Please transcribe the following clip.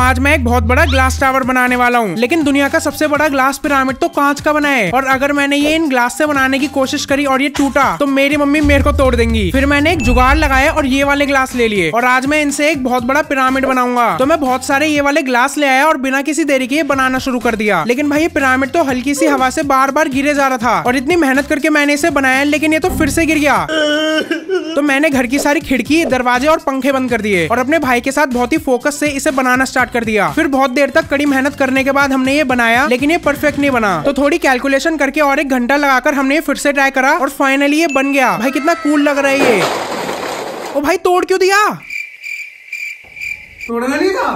आज मैं एक बहुत बड़ा ग्लास टावर बनाने वाला हूँ लेकिन दुनिया का सबसे बड़ा ग्लास पिरामिड तो कांच का बना है और अगर मैंने ये इन ग्लास से बनाने की कोशिश करी और ये टूटा तो मेरी मम्मी मेरे को तोड़ देंगी फिर मैंने एक जुगाड़ लगाया और ये वाले ग्लास ले लिए और आज मैं इनसे एक बहुत बड़ा पिरामिड बनाऊंगा तो मैं बहुत सारे ये वाले ग्लास ले आया और बिना किसी देरी के बनाना शुरू कर दिया लेकिन भाई ये पिरामिड तो हल्की सी हवा से बार बार गिरे जा रहा था और इतनी मेहनत करके मैंने इसे बनाया लेकिन ये तो फिर से गिर गया तो मैंने घर की सारी खिड़की दरवाजे और पंखे बंद कर दिए और अपने भाई के साथ बहुत ही फोकस से इसे बनाना स्टार्ट कर दिया फिर बहुत देर तक कड़ी मेहनत करने के बाद हमने ये बनाया लेकिन ये परफेक्ट नहीं बना तो थोड़ी कैलकुलेशन करके और एक घंटा लगाकर हमने फिर से ट्राई करा और फाइनली ये बन गया भाई कितना कूल लग रहा है ये ओ भाई तोड़ क्यों दिया तोड़ना नहीं था